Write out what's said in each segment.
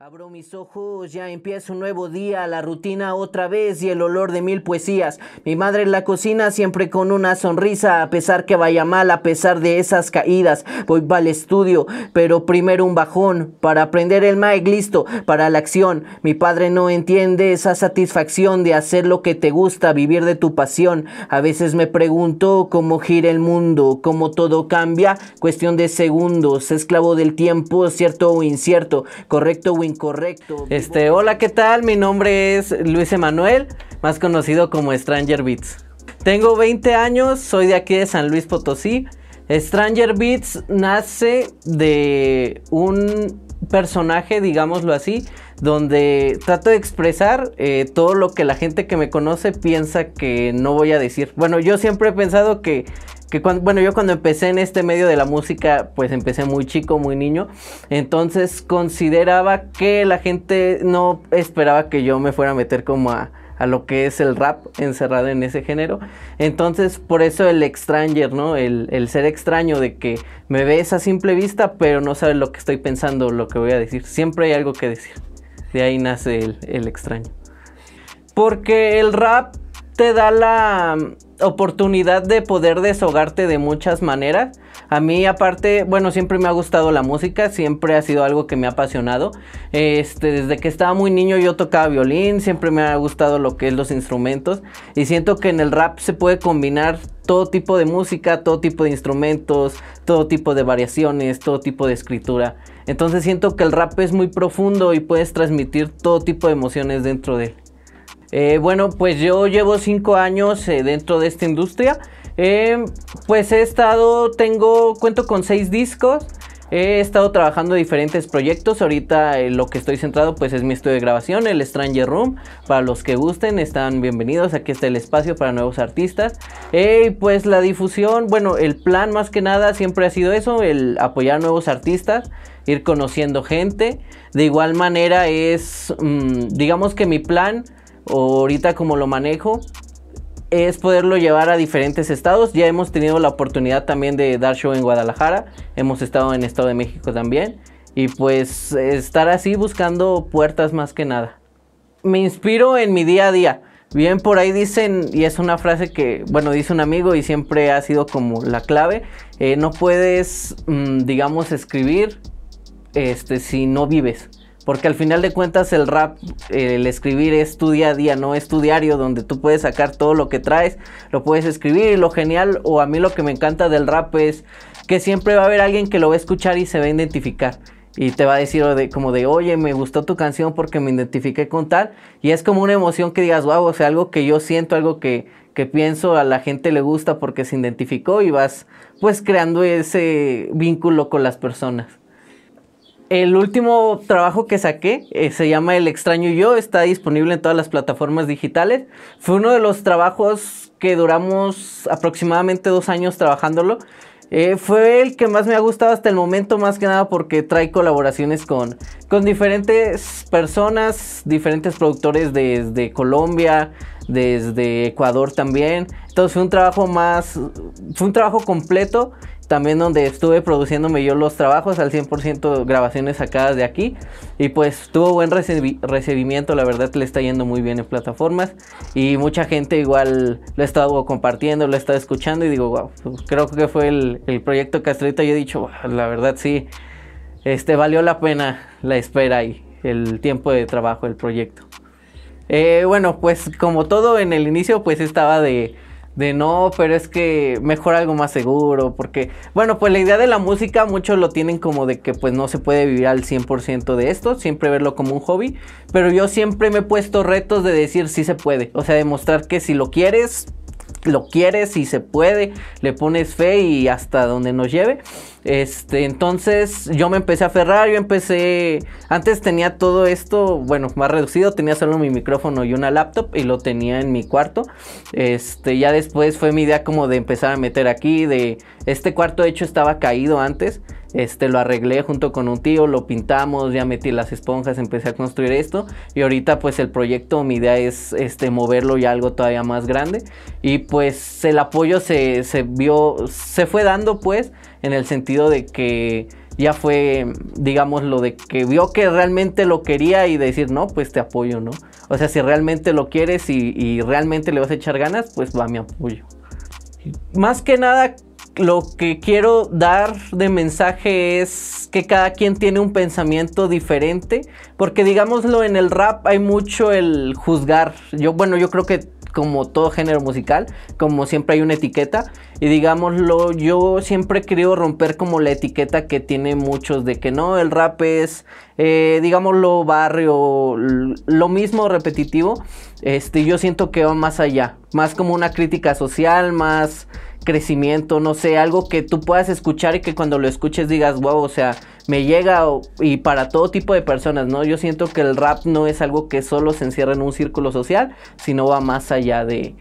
Abro mis ojos, ya empieza un nuevo día, la rutina otra vez y el olor de mil poesías. Mi madre en la cocina siempre con una sonrisa, a pesar que vaya mal, a pesar de esas caídas. Voy al estudio, pero primero un bajón, para aprender el mic listo, para la acción. Mi padre no entiende esa satisfacción de hacer lo que te gusta, vivir de tu pasión. A veces me pregunto cómo gira el mundo, cómo todo cambia, cuestión de segundos, esclavo del tiempo, cierto o incierto, correcto o incorrecto. Este, hola, ¿qué tal? Mi nombre es Luis Emanuel, más conocido como Stranger Beats. Tengo 20 años, soy de aquí de San Luis Potosí. Stranger Beats nace de un personaje, digámoslo así, donde trato de expresar eh, todo lo que la gente que me conoce piensa que no voy a decir. Bueno, yo siempre he pensado que, que cuando, bueno, yo cuando empecé en este medio de la música, pues empecé muy chico, muy niño, entonces consideraba que la gente no esperaba que yo me fuera a meter como a lo que es el rap encerrado en ese género. Entonces, por eso el extranger, ¿no? El, el, ser extraño de que me ve a simple vista, pero no sabe lo que estoy pensando, lo que voy a decir. Siempre hay algo que decir. De ahí nace el, extraño. Porque el rap te da la mm, oportunidad de poder deshogarte de muchas maneras. A mí aparte, bueno, siempre me ha gustado la música, siempre ha sido algo que me ha apasionado. Este, desde que estaba muy niño yo tocaba violín, siempre me ha gustado lo que es los instrumentos y siento que en el rap se puede combinar todo tipo de música, todo tipo de instrumentos, todo tipo de variaciones, todo tipo de escritura. Entonces siento que el rap es muy profundo y puedes transmitir todo tipo de emociones dentro de él. Eh, bueno, pues yo llevo cinco años eh, dentro de esta industria. Eh, pues he estado, tengo, cuento con seis discos. He estado trabajando diferentes proyectos, ahorita eh, lo que estoy centrado pues es mi estudio de grabación, el Stranger Room, para los que gusten están bienvenidos, aquí está el espacio para nuevos artistas. Y pues la difusión, bueno, el plan más que nada siempre ha sido eso, el apoyar nuevos artistas, ir conociendo gente. De igual manera es, mm, digamos que mi plan, ahorita como lo manejo, es poderlo llevar a diferentes estados. Ya hemos tenido la oportunidad también de dar show en Guadalajara, hemos estado en Estado de México también y pues estar así buscando puertas más que nada. Me inspiro en mi día a día. Bien, por ahí dicen, y es una frase que, bueno, dice un amigo y siempre ha sido como la clave, eh, no puedes, mm, digamos, escribir este, si no vives. Porque al final de cuentas el rap, el escribir es tu día a día, no es tu diario donde tú puedes sacar todo lo que traes, lo puedes escribir y lo genial o a mí lo que me encanta del rap es que siempre va a haber alguien que lo va a escuchar y se va a identificar y te va a decir como de, oye, me gustó tu canción porque me identifiqué con tal. Y es como una emoción que digas, wow, o sea, algo que yo siento, algo que, que pienso, a la gente le gusta porque se identificó y vas pues creando ese vínculo con las personas. El último trabajo que saqué eh, se llama El extraño yo, está disponible en todas las plataformas digitales. Fue uno de los trabajos que duramos aproximadamente dos años trabajándolo. Eh, fue el que más me ha gustado hasta el momento, más que nada porque trae colaboraciones con, con diferentes personas, diferentes productores desde Colombia, desde Ecuador también. Entonces fue un trabajo más, fue un trabajo completo también donde estuve produciéndome yo los trabajos al 100% grabaciones sacadas de aquí y pues tuvo buen recibimiento, la verdad le está yendo muy bien en plataformas y mucha gente igual lo ha estado compartiendo, lo ha estado escuchando y digo, wow, pues, creo que fue el, proyecto Castrito y he dicho, la verdad sí, este valió la pena la espera y el tiempo de trabajo el proyecto. Eh, bueno, pues como todo en el inicio pues estaba de de no, pero es que mejor algo más seguro, porque, bueno, pues la idea de la música muchos lo tienen como de que pues no se puede vivir al 100% de esto, siempre verlo como un hobby, pero yo siempre me he puesto retos de decir si se puede, o sea, demostrar que si lo quieres, lo quieres y se puede, le pones fe y hasta donde nos lleve. Este, entonces yo me empecé a aferrar, yo empecé, antes tenía todo esto, bueno, más reducido, tenía solo mi micrófono y una laptop y lo tenía en mi cuarto. Este, ya después fue mi idea como de empezar a meter aquí, de este cuarto de hecho estaba caído antes este, lo arreglé junto con un tío, lo pintamos, ya metí las esponjas, empecé a construir esto y ahorita pues el proyecto, mi idea es este, moverlo y algo todavía más grande y pues el apoyo se, vio, se fue dando pues en el sentido de que ya fue, digamos, lo de que vio que realmente lo quería y decir, no, pues te apoyo, ¿no? O sea, si realmente lo quieres y, y realmente le vas a echar ganas, pues va mi apoyo. Más que nada lo que quiero dar de mensaje es que cada quien tiene un pensamiento diferente, porque digámoslo, en el rap hay mucho el juzgar. Yo, bueno, yo creo que como todo género musical, como siempre hay una etiqueta. Y digámoslo, yo siempre he romper como la etiqueta que tiene muchos de que no, el rap es, eh, digámoslo, barrio, lo mismo repetitivo. Este, yo siento que va más allá, más como una crítica social, más crecimiento, no sé, algo que tú puedas escuchar y que cuando lo escuches digas, wow, o sea, me llega y para todo tipo de personas, ¿no? Yo siento que el rap no es algo que solo se encierra en un círculo social, sino va más allá de...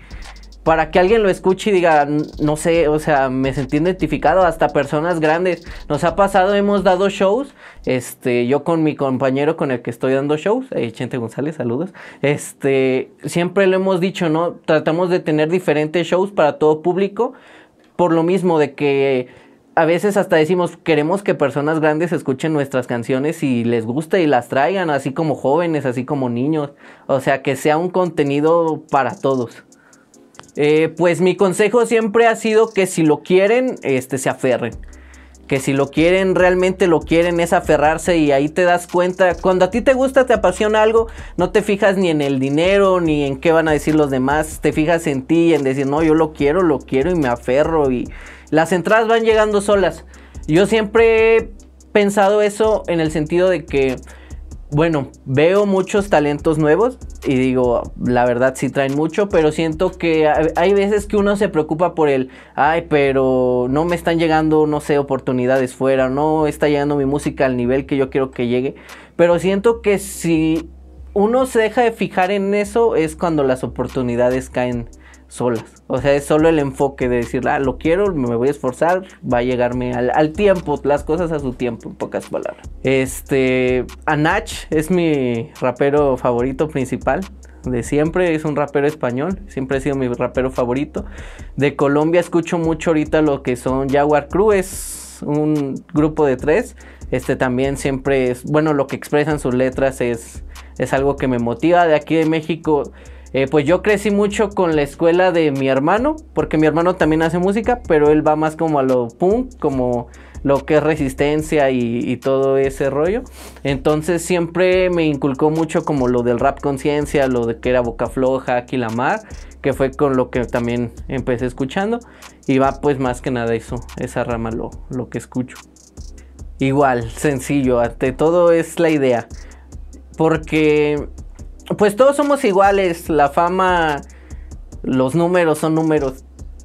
Para que alguien lo escuche y diga, no sé, o sea, me sentí identificado, hasta personas grandes. Nos ha pasado, hemos dado shows, este, yo con mi compañero con el que estoy dando shows, eh, Chente González, saludos, este, siempre lo hemos dicho, ¿no? Tratamos de tener diferentes shows para todo público, por lo mismo de que a veces hasta decimos, queremos que personas grandes escuchen nuestras canciones y les guste y las traigan, así como jóvenes, así como niños. O sea, que sea un contenido para todos. Eh, pues mi consejo siempre ha sido que si lo quieren, este, se aferren que si lo quieren, realmente lo quieren, es aferrarse y ahí te das cuenta. Cuando a ti te gusta, te apasiona algo, no te fijas ni en el dinero, ni en qué van a decir los demás, te fijas en ti y en decir, no, yo lo quiero, lo quiero y me aferro y las entradas van llegando solas. Yo siempre he pensado eso en el sentido de que bueno, veo muchos talentos nuevos y digo, la verdad sí traen mucho, pero siento que hay veces que uno se preocupa por el, ay, pero no me están llegando, no sé, oportunidades fuera, no está llegando mi música al nivel que yo quiero que llegue, pero siento que si uno se deja de fijar en eso es cuando las oportunidades caen solas. O sea, es solo el enfoque de decir, ah, lo quiero, me voy a esforzar, va a llegarme al, tiempo, las cosas a su tiempo, en pocas palabras. Este, Anach es mi rapero favorito principal de siempre, es un rapero español, siempre ha sido mi rapero favorito. De Colombia escucho mucho ahorita lo que son Jaguar Crew, es un grupo de tres. Este también siempre es, bueno, lo que expresan sus letras es, es algo que me motiva. De aquí de México eh, pues yo crecí mucho con la escuela de mi hermano, porque mi hermano también hace música, pero él va más como a lo punk, como lo que es resistencia y, todo ese rollo. Entonces siempre me inculcó mucho como lo del rap conciencia, lo de que era boca floja, mar que fue con lo que también empecé escuchando. Y va pues más que nada eso, esa rama lo, lo que escucho. Igual, sencillo, ante todo es la idea. Porque pues todos somos iguales, la fama, los números son números.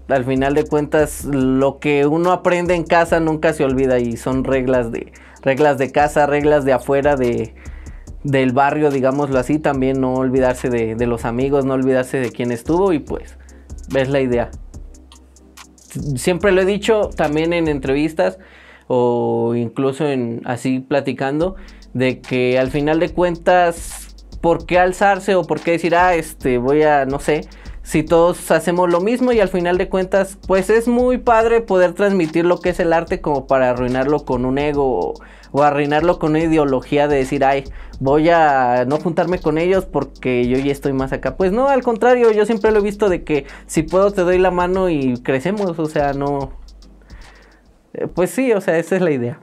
Al final de cuentas, lo que uno aprende en casa nunca se olvida y son reglas de, reglas de casa, reglas de afuera, de, del barrio, digámoslo así. También no olvidarse de, los amigos, no olvidarse de quién estuvo y pues ves la idea. Siempre lo he dicho también en entrevistas o incluso en así platicando de que al final de cuentas ¿por qué alzarse o por qué decir, ah, este, voy a, no sé, si todos hacemos lo mismo y al final de cuentas, pues es muy padre poder transmitir lo que es el arte como para arruinarlo con un ego o, arruinarlo con una ideología de decir, ay, voy a no juntarme con ellos porque yo ya estoy más acá. Pues no, al contrario, yo siempre lo he visto de que si puedo te doy la mano y crecemos, o sea, no... Eh, pues sí, o sea, esa es la idea.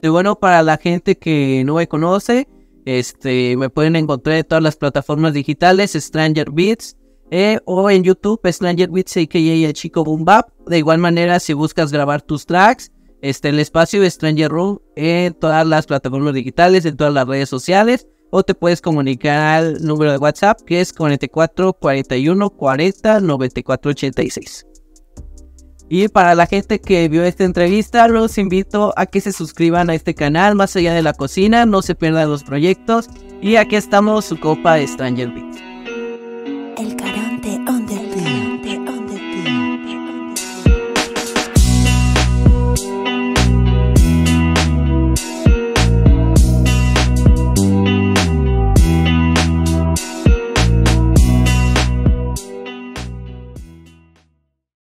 Y bueno, para la gente que no me conoce, este, me pueden encontrar en todas las plataformas digitales, Stranger Beats, eh, o en YouTube, Stranger Beats, a.k.a. El Chico Boom Bap. De igual manera, si buscas grabar tus tracks, este, el espacio de Stranger Room en todas las plataformas digitales, en todas las redes sociales, o te puedes comunicar al número de WhatsApp que es 44 41 40 94 86. Y para la gente que vio esta entrevista, los invito a que se suscriban a este canal Más allá de la cocina, no se pierdan los proyectos. Y aquí estamos, su copa de Stranger Beats.